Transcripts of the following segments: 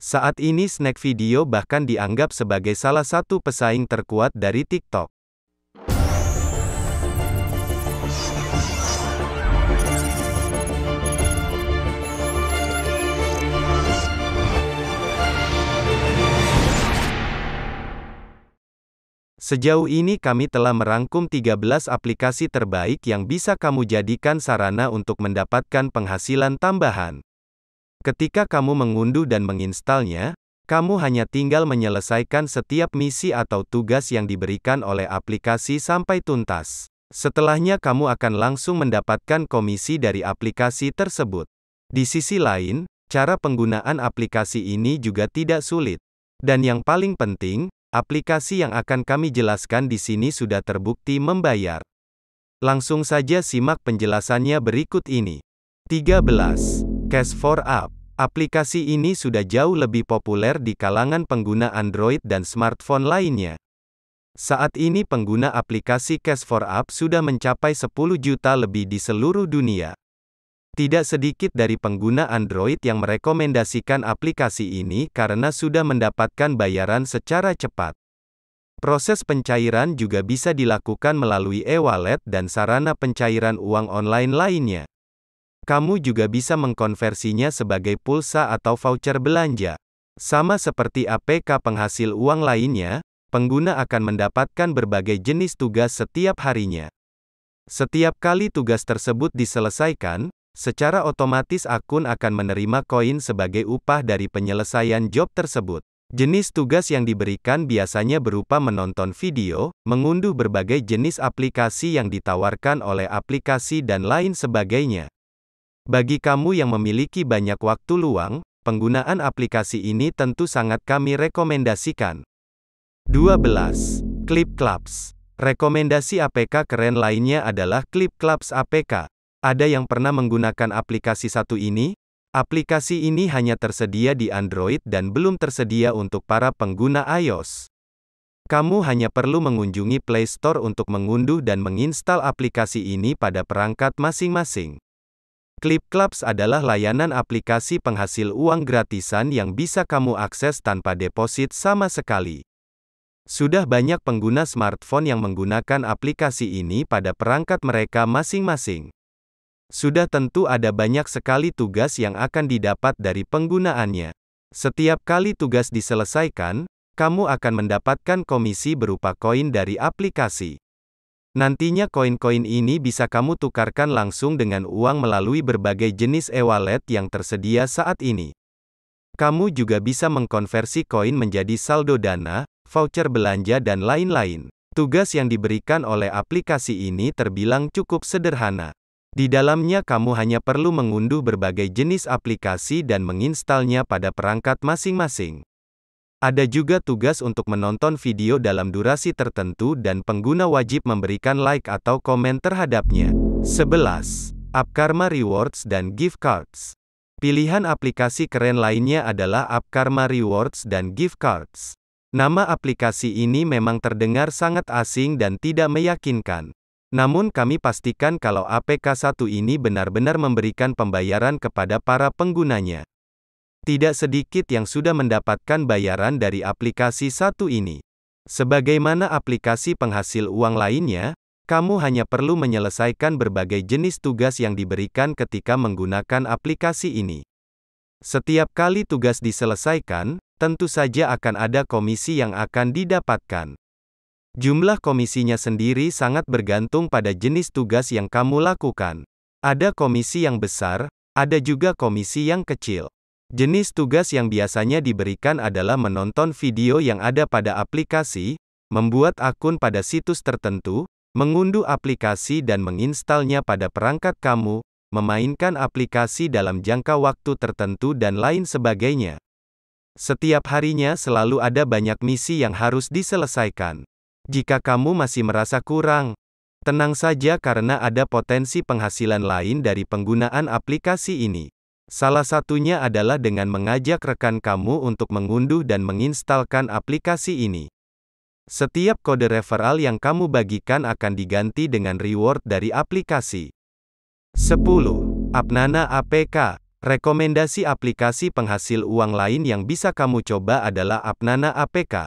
Saat ini snack video bahkan dianggap sebagai salah satu pesaing terkuat dari TikTok. Sejauh ini kami telah merangkum 13 aplikasi terbaik yang bisa kamu jadikan sarana untuk mendapatkan penghasilan tambahan. Ketika kamu mengunduh dan menginstalnya, kamu hanya tinggal menyelesaikan setiap misi atau tugas yang diberikan oleh aplikasi sampai tuntas. Setelahnya kamu akan langsung mendapatkan komisi dari aplikasi tersebut. Di sisi lain, cara penggunaan aplikasi ini juga tidak sulit. Dan yang paling penting, aplikasi yang akan kami jelaskan di sini sudah terbukti membayar. Langsung saja simak penjelasannya berikut ini. 13. Cash for Up Aplikasi ini sudah jauh lebih populer di kalangan pengguna Android dan smartphone lainnya. Saat ini pengguna aplikasi Cash for up sudah mencapai 10 juta lebih di seluruh dunia. Tidak sedikit dari pengguna Android yang merekomendasikan aplikasi ini karena sudah mendapatkan bayaran secara cepat. Proses pencairan juga bisa dilakukan melalui e-wallet dan sarana pencairan uang online lainnya. Kamu juga bisa mengkonversinya sebagai pulsa atau voucher belanja. Sama seperti APK penghasil uang lainnya, pengguna akan mendapatkan berbagai jenis tugas setiap harinya. Setiap kali tugas tersebut diselesaikan, secara otomatis akun akan menerima koin sebagai upah dari penyelesaian job tersebut. Jenis tugas yang diberikan biasanya berupa menonton video, mengunduh berbagai jenis aplikasi yang ditawarkan oleh aplikasi dan lain sebagainya. Bagi kamu yang memiliki banyak waktu luang, penggunaan aplikasi ini tentu sangat kami rekomendasikan. 12. Clip Clubs Rekomendasi APK keren lainnya adalah Clip Clubs APK. Ada yang pernah menggunakan aplikasi satu ini? Aplikasi ini hanya tersedia di Android dan belum tersedia untuk para pengguna iOS. Kamu hanya perlu mengunjungi Play Store untuk mengunduh dan menginstal aplikasi ini pada perangkat masing-masing. Clip Clubs adalah layanan aplikasi penghasil uang gratisan yang bisa kamu akses tanpa deposit sama sekali. Sudah banyak pengguna smartphone yang menggunakan aplikasi ini pada perangkat mereka masing-masing. Sudah tentu ada banyak sekali tugas yang akan didapat dari penggunaannya. Setiap kali tugas diselesaikan, kamu akan mendapatkan komisi berupa koin dari aplikasi. Nantinya koin-koin ini bisa kamu tukarkan langsung dengan uang melalui berbagai jenis e-wallet yang tersedia saat ini. Kamu juga bisa mengkonversi koin menjadi saldo dana, voucher belanja dan lain-lain. Tugas yang diberikan oleh aplikasi ini terbilang cukup sederhana. Di dalamnya kamu hanya perlu mengunduh berbagai jenis aplikasi dan menginstalnya pada perangkat masing-masing. Ada juga tugas untuk menonton video dalam durasi tertentu dan pengguna wajib memberikan like atau komen terhadapnya. 11. AppKarma Rewards dan Gift Cards Pilihan aplikasi keren lainnya adalah AppKarma Rewards dan Gift Cards. Nama aplikasi ini memang terdengar sangat asing dan tidak meyakinkan. Namun kami pastikan kalau APK 1 ini benar-benar memberikan pembayaran kepada para penggunanya. Tidak sedikit yang sudah mendapatkan bayaran dari aplikasi satu ini. Sebagaimana aplikasi penghasil uang lainnya, kamu hanya perlu menyelesaikan berbagai jenis tugas yang diberikan ketika menggunakan aplikasi ini. Setiap kali tugas diselesaikan, tentu saja akan ada komisi yang akan didapatkan. Jumlah komisinya sendiri sangat bergantung pada jenis tugas yang kamu lakukan. Ada komisi yang besar, ada juga komisi yang kecil. Jenis tugas yang biasanya diberikan adalah menonton video yang ada pada aplikasi, membuat akun pada situs tertentu, mengunduh aplikasi dan menginstalnya pada perangkat kamu, memainkan aplikasi dalam jangka waktu tertentu dan lain sebagainya. Setiap harinya selalu ada banyak misi yang harus diselesaikan. Jika kamu masih merasa kurang, tenang saja karena ada potensi penghasilan lain dari penggunaan aplikasi ini. Salah satunya adalah dengan mengajak rekan kamu untuk mengunduh dan menginstalkan aplikasi ini. Setiap kode referral yang kamu bagikan akan diganti dengan reward dari aplikasi. 10. Apnana APK Rekomendasi aplikasi penghasil uang lain yang bisa kamu coba adalah Apnana APK.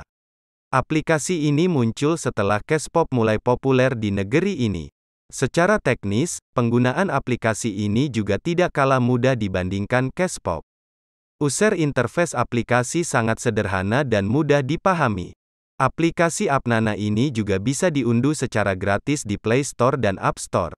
Aplikasi ini muncul setelah Cashpop mulai populer di negeri ini. Secara teknis, penggunaan aplikasi ini juga tidak kalah mudah dibandingkan Cashpop. User interface aplikasi sangat sederhana dan mudah dipahami. Aplikasi Apnana ini juga bisa diunduh secara gratis di Play Store dan App Store.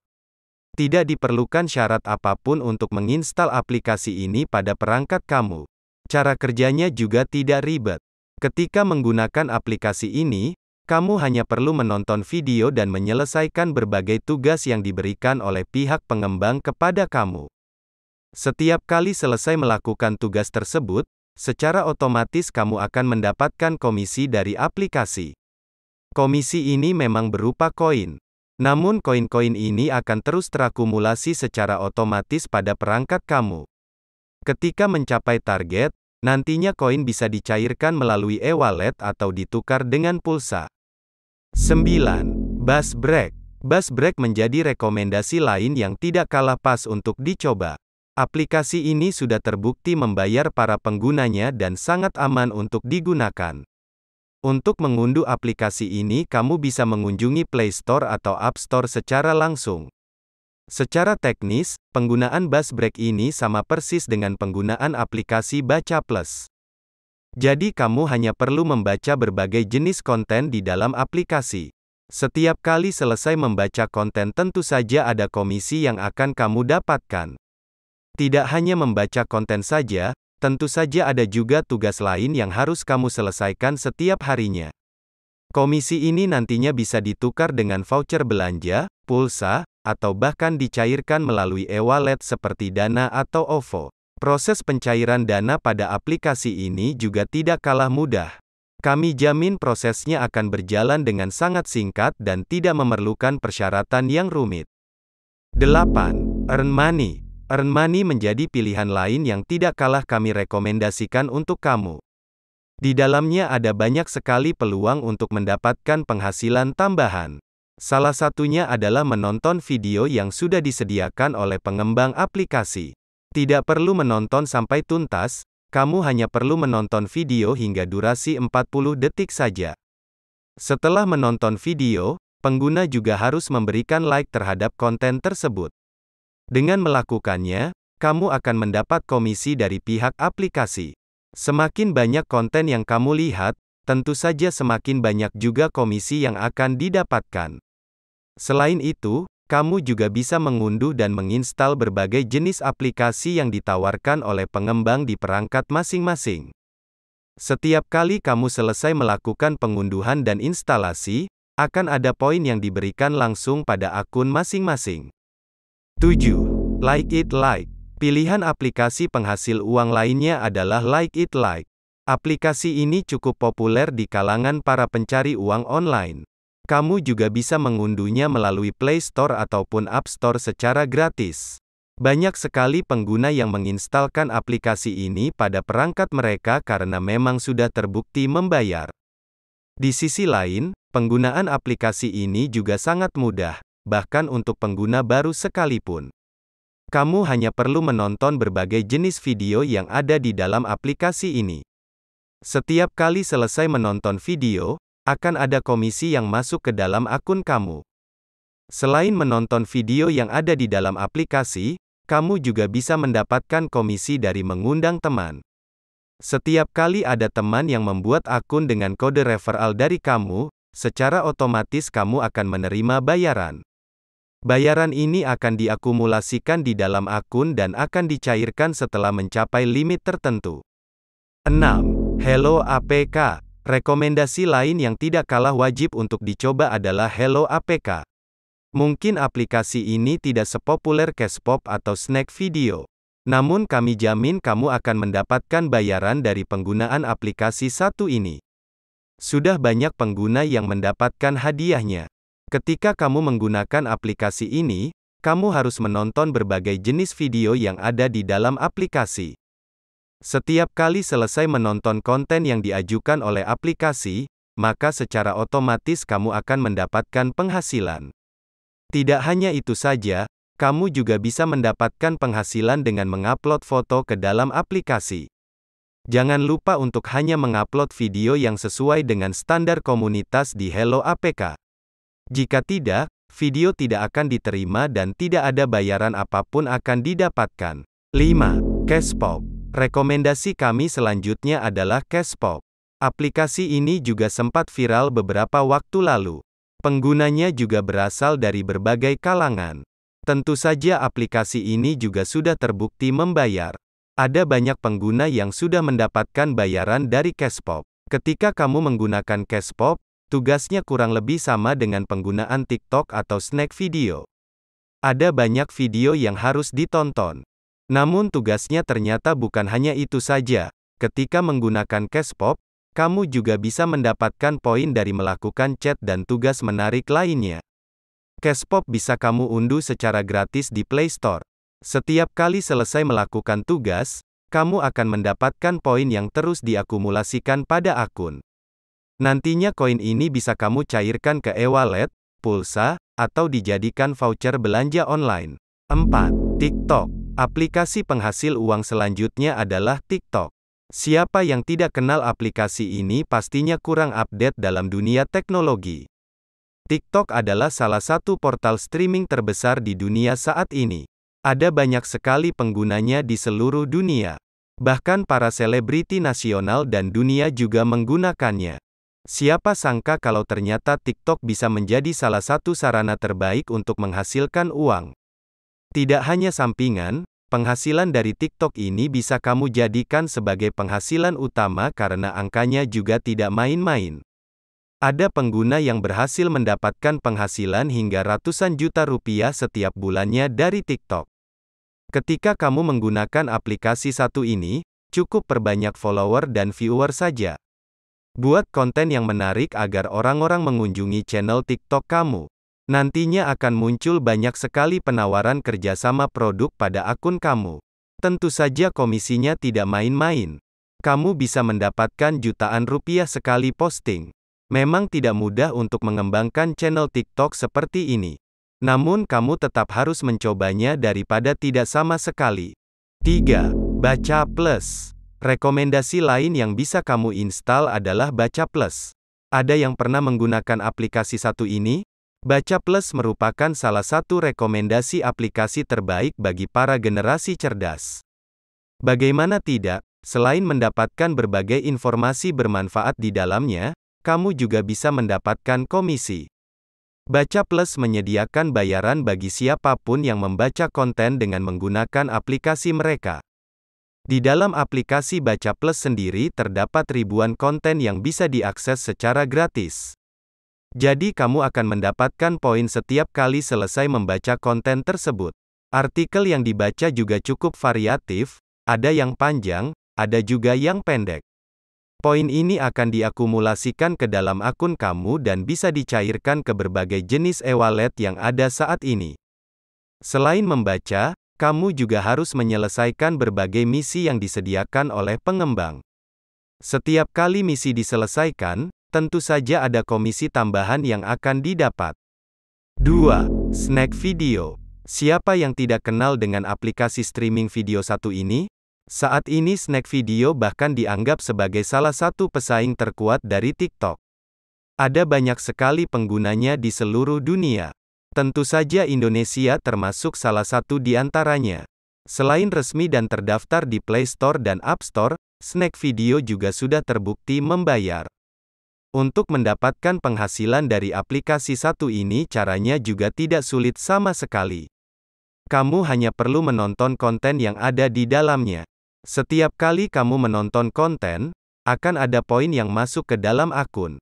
Tidak diperlukan syarat apapun untuk menginstal aplikasi ini pada perangkat kamu. Cara kerjanya juga tidak ribet. Ketika menggunakan aplikasi ini, kamu hanya perlu menonton video dan menyelesaikan berbagai tugas yang diberikan oleh pihak pengembang kepada kamu. Setiap kali selesai melakukan tugas tersebut, secara otomatis kamu akan mendapatkan komisi dari aplikasi. Komisi ini memang berupa koin. Namun koin-koin ini akan terus terakumulasi secara otomatis pada perangkat kamu. Ketika mencapai target, nantinya koin bisa dicairkan melalui e-wallet atau ditukar dengan pulsa. 9. Bass break. Bass break menjadi rekomendasi lain yang tidak kalah pas untuk dicoba. Aplikasi ini sudah terbukti membayar para penggunanya dan sangat aman untuk digunakan. Untuk mengunduh aplikasi ini kamu bisa mengunjungi Play Store atau App Store secara langsung. Secara teknis, penggunaan Buzzbreak Break ini sama persis dengan penggunaan aplikasi Baca Plus. Jadi kamu hanya perlu membaca berbagai jenis konten di dalam aplikasi. Setiap kali selesai membaca konten tentu saja ada komisi yang akan kamu dapatkan. Tidak hanya membaca konten saja, tentu saja ada juga tugas lain yang harus kamu selesaikan setiap harinya. Komisi ini nantinya bisa ditukar dengan voucher belanja, pulsa, atau bahkan dicairkan melalui e-wallet seperti Dana atau OVO. Proses pencairan dana pada aplikasi ini juga tidak kalah mudah. Kami jamin prosesnya akan berjalan dengan sangat singkat dan tidak memerlukan persyaratan yang rumit. 8. Earn Money Earn Money menjadi pilihan lain yang tidak kalah kami rekomendasikan untuk kamu. Di dalamnya ada banyak sekali peluang untuk mendapatkan penghasilan tambahan. Salah satunya adalah menonton video yang sudah disediakan oleh pengembang aplikasi. Tidak perlu menonton sampai tuntas, kamu hanya perlu menonton video hingga durasi 40 detik saja. Setelah menonton video, pengguna juga harus memberikan like terhadap konten tersebut. Dengan melakukannya, kamu akan mendapat komisi dari pihak aplikasi. Semakin banyak konten yang kamu lihat, tentu saja semakin banyak juga komisi yang akan didapatkan. Selain itu, kamu juga bisa mengunduh dan menginstal berbagai jenis aplikasi yang ditawarkan oleh pengembang di perangkat masing-masing. Setiap kali kamu selesai melakukan pengunduhan dan instalasi, akan ada poin yang diberikan langsung pada akun masing-masing. 7. Like It Like Pilihan aplikasi penghasil uang lainnya adalah Like It Like. Aplikasi ini cukup populer di kalangan para pencari uang online. Kamu juga bisa mengunduhnya melalui Play Store ataupun App Store secara gratis. Banyak sekali pengguna yang menginstalkan aplikasi ini pada perangkat mereka karena memang sudah terbukti membayar. Di sisi lain, penggunaan aplikasi ini juga sangat mudah, bahkan untuk pengguna baru sekalipun. Kamu hanya perlu menonton berbagai jenis video yang ada di dalam aplikasi ini. Setiap kali selesai menonton video, akan ada komisi yang masuk ke dalam akun kamu. Selain menonton video yang ada di dalam aplikasi, kamu juga bisa mendapatkan komisi dari mengundang teman. Setiap kali ada teman yang membuat akun dengan kode referral dari kamu, secara otomatis kamu akan menerima bayaran. Bayaran ini akan diakumulasikan di dalam akun dan akan dicairkan setelah mencapai limit tertentu. 6. Hello APK Rekomendasi lain yang tidak kalah wajib untuk dicoba adalah Hello APK. Mungkin aplikasi ini tidak sepopuler Cashpop atau Snack Video. Namun kami jamin kamu akan mendapatkan bayaran dari penggunaan aplikasi satu ini. Sudah banyak pengguna yang mendapatkan hadiahnya. Ketika kamu menggunakan aplikasi ini, kamu harus menonton berbagai jenis video yang ada di dalam aplikasi. Setiap kali selesai menonton konten yang diajukan oleh aplikasi, maka secara otomatis kamu akan mendapatkan penghasilan. Tidak hanya itu saja, kamu juga bisa mendapatkan penghasilan dengan mengupload foto ke dalam aplikasi. Jangan lupa untuk hanya mengupload video yang sesuai dengan standar komunitas di Hello APK. Jika tidak, video tidak akan diterima dan tidak ada bayaran apapun akan didapatkan. 5. Cashpop Rekomendasi kami selanjutnya adalah Cashpop. Aplikasi ini juga sempat viral beberapa waktu lalu. Penggunanya juga berasal dari berbagai kalangan. Tentu saja aplikasi ini juga sudah terbukti membayar. Ada banyak pengguna yang sudah mendapatkan bayaran dari Cashpop. Ketika kamu menggunakan Cashpop, tugasnya kurang lebih sama dengan penggunaan TikTok atau snack video. Ada banyak video yang harus ditonton. Namun tugasnya ternyata bukan hanya itu saja. Ketika menggunakan Cashpop, kamu juga bisa mendapatkan poin dari melakukan chat dan tugas menarik lainnya. Cashpop bisa kamu unduh secara gratis di Play Store. Setiap kali selesai melakukan tugas, kamu akan mendapatkan poin yang terus diakumulasikan pada akun. Nantinya koin ini bisa kamu cairkan ke e-wallet, pulsa, atau dijadikan voucher belanja online. 4. TikTok Aplikasi penghasil uang selanjutnya adalah TikTok. Siapa yang tidak kenal aplikasi ini pastinya kurang update dalam dunia teknologi. TikTok adalah salah satu portal streaming terbesar di dunia saat ini. Ada banyak sekali penggunanya di seluruh dunia. Bahkan para selebriti nasional dan dunia juga menggunakannya. Siapa sangka kalau ternyata TikTok bisa menjadi salah satu sarana terbaik untuk menghasilkan uang. Tidak hanya sampingan, penghasilan dari TikTok ini bisa kamu jadikan sebagai penghasilan utama karena angkanya juga tidak main-main. Ada pengguna yang berhasil mendapatkan penghasilan hingga ratusan juta rupiah setiap bulannya dari TikTok. Ketika kamu menggunakan aplikasi satu ini, cukup perbanyak follower dan viewer saja. Buat konten yang menarik agar orang-orang mengunjungi channel TikTok kamu. Nantinya akan muncul banyak sekali penawaran kerjasama produk pada akun kamu. Tentu saja komisinya tidak main-main. Kamu bisa mendapatkan jutaan rupiah sekali posting. Memang tidak mudah untuk mengembangkan channel TikTok seperti ini. Namun kamu tetap harus mencobanya daripada tidak sama sekali. 3. Baca Plus Rekomendasi lain yang bisa kamu install adalah Baca Plus. Ada yang pernah menggunakan aplikasi satu ini? Baca Plus merupakan salah satu rekomendasi aplikasi terbaik bagi para generasi cerdas. Bagaimana tidak, selain mendapatkan berbagai informasi bermanfaat di dalamnya, kamu juga bisa mendapatkan komisi. Baca Plus menyediakan bayaran bagi siapapun yang membaca konten dengan menggunakan aplikasi mereka. Di dalam aplikasi Baca Plus sendiri terdapat ribuan konten yang bisa diakses secara gratis. Jadi kamu akan mendapatkan poin setiap kali selesai membaca konten tersebut. Artikel yang dibaca juga cukup variatif, ada yang panjang, ada juga yang pendek. Poin ini akan diakumulasikan ke dalam akun kamu dan bisa dicairkan ke berbagai jenis e-wallet yang ada saat ini. Selain membaca, kamu juga harus menyelesaikan berbagai misi yang disediakan oleh pengembang. Setiap kali misi diselesaikan, tentu saja ada komisi tambahan yang akan didapat. 2. Snack Video Siapa yang tidak kenal dengan aplikasi streaming video satu ini? Saat ini Snack Video bahkan dianggap sebagai salah satu pesaing terkuat dari TikTok. Ada banyak sekali penggunanya di seluruh dunia. Tentu saja Indonesia termasuk salah satu di antaranya. Selain resmi dan terdaftar di Play Store dan App Store, Snack Video juga sudah terbukti membayar. Untuk mendapatkan penghasilan dari aplikasi satu ini caranya juga tidak sulit sama sekali. Kamu hanya perlu menonton konten yang ada di dalamnya. Setiap kali kamu menonton konten, akan ada poin yang masuk ke dalam akun.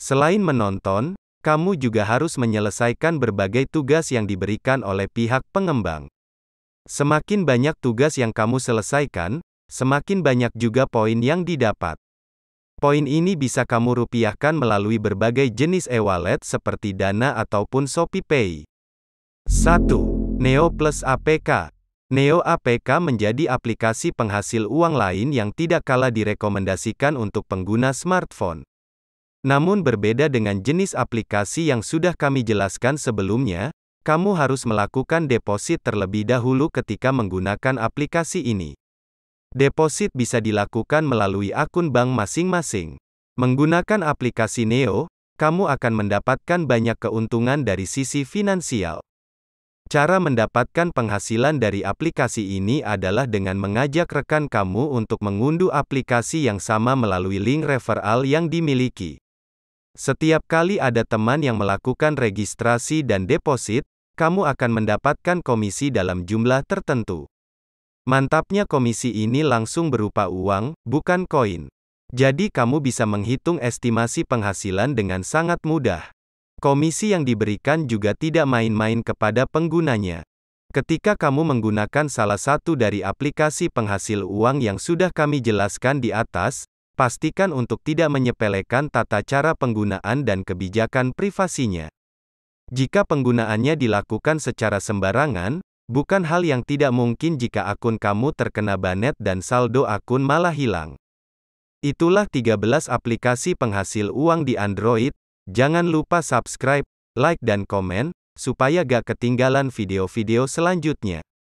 Selain menonton, kamu juga harus menyelesaikan berbagai tugas yang diberikan oleh pihak pengembang. Semakin banyak tugas yang kamu selesaikan, semakin banyak juga poin yang didapat. Poin ini bisa kamu rupiahkan melalui berbagai jenis e-wallet seperti Dana ataupun Shopee Pay. 1. Neo Plus APK Neo APK menjadi aplikasi penghasil uang lain yang tidak kalah direkomendasikan untuk pengguna smartphone. Namun berbeda dengan jenis aplikasi yang sudah kami jelaskan sebelumnya, kamu harus melakukan deposit terlebih dahulu ketika menggunakan aplikasi ini. Deposit bisa dilakukan melalui akun bank masing-masing. Menggunakan aplikasi Neo, kamu akan mendapatkan banyak keuntungan dari sisi finansial. Cara mendapatkan penghasilan dari aplikasi ini adalah dengan mengajak rekan kamu untuk mengunduh aplikasi yang sama melalui link referral yang dimiliki. Setiap kali ada teman yang melakukan registrasi dan deposit, kamu akan mendapatkan komisi dalam jumlah tertentu. Mantapnya komisi ini langsung berupa uang, bukan koin. Jadi kamu bisa menghitung estimasi penghasilan dengan sangat mudah. Komisi yang diberikan juga tidak main-main kepada penggunanya. Ketika kamu menggunakan salah satu dari aplikasi penghasil uang yang sudah kami jelaskan di atas, pastikan untuk tidak menyepelekan tata cara penggunaan dan kebijakan privasinya. Jika penggunaannya dilakukan secara sembarangan, Bukan hal yang tidak mungkin jika akun kamu terkena banet dan saldo akun malah hilang. Itulah 13 aplikasi penghasil uang di Android. Jangan lupa subscribe, like dan komen, supaya gak ketinggalan video-video selanjutnya.